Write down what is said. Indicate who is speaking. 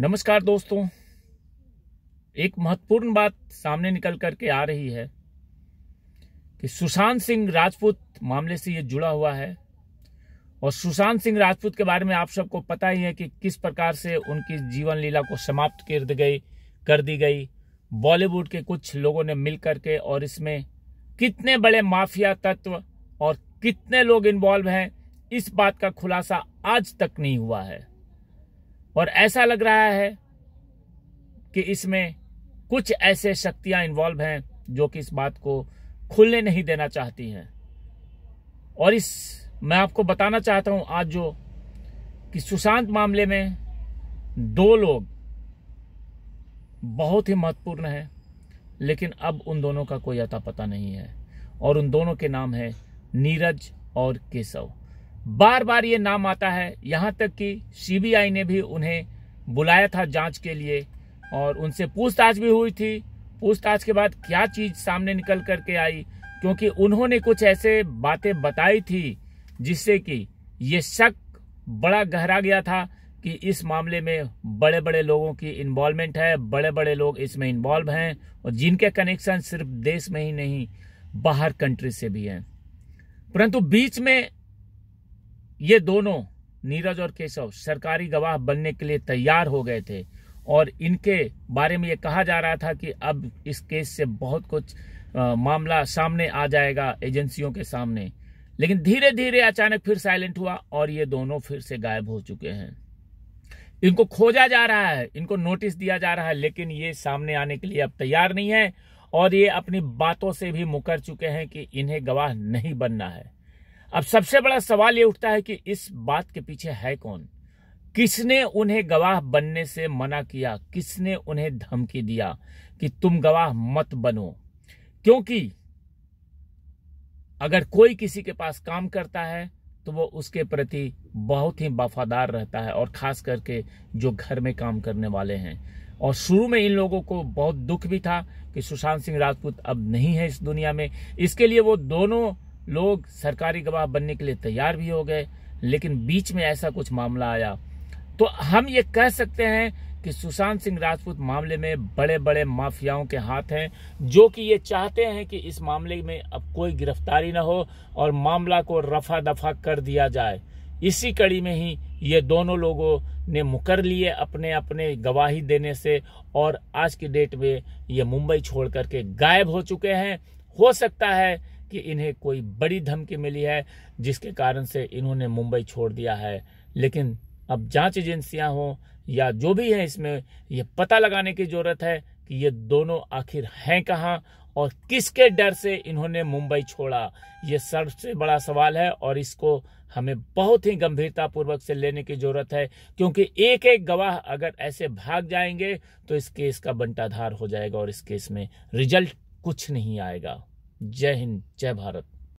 Speaker 1: नमस्कार दोस्तों एक महत्वपूर्ण बात सामने निकल करके आ रही है कि सुशांत सिंह राजपूत मामले से ये जुड़ा हुआ है और सुशांत सिंह राजपूत के बारे में आप सबको पता ही है कि किस प्रकार से उनकी जीवन लीला को समाप्त कर दी गई कर दी गई बॉलीवुड के कुछ लोगों ने मिल करके और इसमें कितने बड़े माफिया तत्व और कितने लोग इन्वॉल्व हैं इस बात का खुलासा आज तक नहीं हुआ है और ऐसा लग रहा है कि इसमें कुछ ऐसे शक्तियां इन्वॉल्व हैं जो कि इस बात को खुलने नहीं देना चाहती हैं और इस मैं आपको बताना चाहता हूं आज जो कि सुशांत मामले में दो लोग बहुत ही महत्वपूर्ण हैं लेकिन अब उन दोनों का कोई अता पता नहीं है और उन दोनों के नाम है नीरज और केशव बार बार ये नाम आता है यहां तक कि सीबीआई ने भी उन्हें बुलाया था जांच के लिए और उनसे पूछताछ भी हुई थी पूछताछ के बाद क्या चीज सामने निकल करके आई क्योंकि उन्होंने कुछ ऐसे बातें बताई थी जिससे कि ये शक बड़ा गहरा गया था कि इस मामले में बड़े बड़े लोगों की इन्वॉल्वमेंट है बड़े बड़े लोग इसमें इन्वॉल्व हैं और जिनके कनेक्शन सिर्फ देश में ही नहीं बाहर कंट्री से भी हैं परंतु बीच में ये दोनों नीरज और केशव सरकारी गवाह बनने के लिए तैयार हो गए थे और इनके बारे में ये कहा जा रहा था कि अब इस केस से बहुत कुछ आ, मामला सामने आ जाएगा एजेंसियों के सामने लेकिन धीरे धीरे अचानक फिर साइलेंट हुआ और ये दोनों फिर से गायब हो चुके हैं इनको खोजा जा रहा है इनको नोटिस दिया जा रहा है लेकिन ये सामने आने के लिए अब तैयार नहीं है और ये अपनी बातों से भी मुकर चुके हैं कि इन्हें गवाह नहीं बनना है अब सबसे बड़ा सवाल ये उठता है कि इस बात के पीछे है कौन किसने उन्हें गवाह बनने से मना किया किसने उन्हें धमकी दिया कि तुम गवाह मत बनो क्योंकि अगर कोई किसी के पास काम करता है तो वो उसके प्रति बहुत ही वफादार रहता है और खास करके जो घर में काम करने वाले हैं और शुरू में इन लोगों को बहुत दुख भी था कि सुशांत सिंह राजपूत अब नहीं है इस दुनिया में इसके लिए वो दोनों लोग सरकारी गवाह बनने के लिए तैयार भी हो गए लेकिन बीच में ऐसा कुछ मामला आया तो हम ये कह सकते हैं कि सुशांत सिंह राजपूत मामले में बड़े बड़े माफियाओं के हाथ हैं जो कि ये चाहते हैं कि इस मामले में अब कोई गिरफ्तारी ना हो और मामला को रफा दफा कर दिया जाए इसी कड़ी में ही ये दोनों लोगों ने मुकर लिए अपने अपने गवाही देने से और आज की डेट में ये मुंबई छोड़ करके गायब हो चुके हैं हो सकता है कि इन्हें कोई बड़ी धमकी मिली है जिसके कारण से इन्होंने मुंबई छोड़ दिया है लेकिन अब जांच एजेंसियां हो या जो भी है इसमें यह पता लगाने की जरूरत है कि ये दोनों आखिर हैं कहाँ और किसके डर से इन्होंने मुंबई छोड़ा ये सबसे बड़ा सवाल है और इसको हमें बहुत ही गंभीरता पूर्वक से लेने की जरूरत है क्योंकि एक एक गवाह अगर ऐसे भाग जाएंगे तो इस केस का बंटाधार हो जाएगा और इस केस में रिजल्ट कुछ नहीं आएगा जय हिंद जय भारत